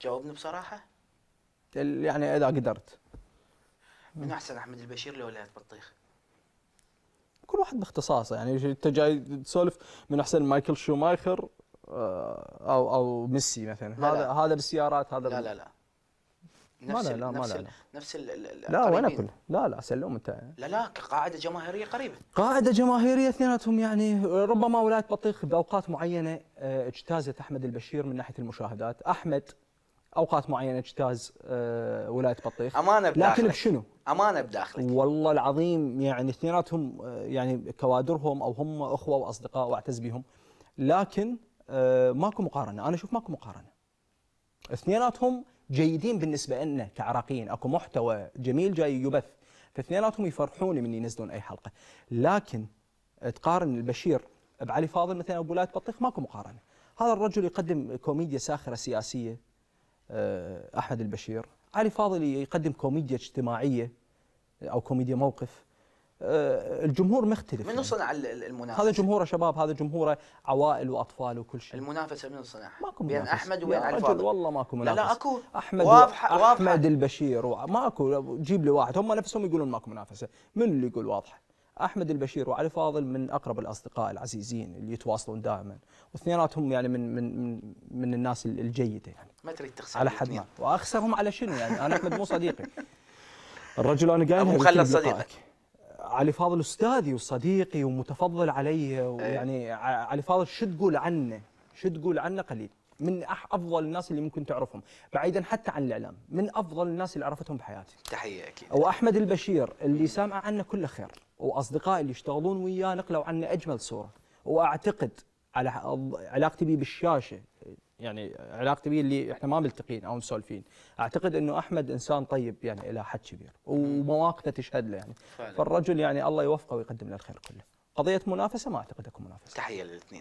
جاوبني بصراحه يعني اذا قدرت من احسن احمد البشير لولايه بطيخ كل واحد باختصاصه يعني انت جاي تسولف من احسن مايكل شومايخر آه، او او ميسي مثلا لا هذا لا. هذا بالسيارات هذا لا لا لا نفس لا لا ما نفس لا, لا. لا, لا وين اقول لا لا سلم انت لا لا قاعده جماهيريه قريبه قاعده جماهيريه اثنيناتهم يعني ربما ولايه بطيخ باوقات معينه آه، اجتازت احمد البشير من ناحيه المشاهدات احمد اوقات معينه اجتاز آه، ولايه بطيخ امانه بداخلك لكن بشنو؟ امانه بداخلك والله العظيم يعني اثنيناتهم آه، يعني كوادرهم او هم اخوه واصدقاء واعتز بهم لكن آه، ماكو مقارنه انا اشوف ماكو مقارنه اثنيناتهم جيدين بالنسبه لنا كعراقيين اكو محتوى جميل جاي يبث فاثنيناتهم يفرحوني من ينزلون اي حلقه لكن تقارن البشير بعلي فاضل مثلا ابو ولايه بطيخ ماكو مقارنه هذا الرجل يقدم كوميديا ساخره سياسيه آه، احمد البشير علي فاضل يقدم كوميديا اجتماعيه آه، او كوميديا موقف آه، الجمهور مختلف من صنع المنافسه؟ هذا جمهوره شباب هذا جمهوره عوائل واطفال وكل شيء المنافسه من صنعها؟ ماكو منافسه بين احمد وبين علي فاضل والله ماكو منافسه لا لا اكو احمد واضحه واضحه احمد البشير ماكو جيب لي واحد هم نفسهم يقولون ماكو منافسه من اللي يقول واضحه؟ احمد البشير وعلي فاضل من اقرب الاصدقاء العزيزين اللي يتواصلون دائما واثنيناتهم يعني من من من الناس الجيده يعني ما تريد تخسر على حد ما واخسرهم على شنو يعني انا احمد مو صديقي الرجل انا قايل ابو خلد صديقك علي فاضل استاذي وصديقي ومتفضل علي ويعني إيه. علي فاضل شو تقول عنه؟ شو تقول عنه قليل من افضل الناس اللي ممكن تعرفهم بعيدا حتى عن الاعلام من افضل الناس اللي عرفتهم بحياتي تحيه اكيد واحمد البشير اللي سامعه عنه كله خير واصدقائي اللي يشتغلون وياه نقلوا عنا اجمل صوره واعتقد على علاقتي بي بالشاشه يعني علاقتي بيه اللي احنا ما ملتقين او مسولفين اعتقد انه احمد انسان طيب يعني الى حد كبير ومواقفه تشهد له يعني فعلا. فالرجل يعني الله يوفقه ويقدم له الخير كله قضيه منافسه ما اعتقد اكو منافسه تحيه للاثنين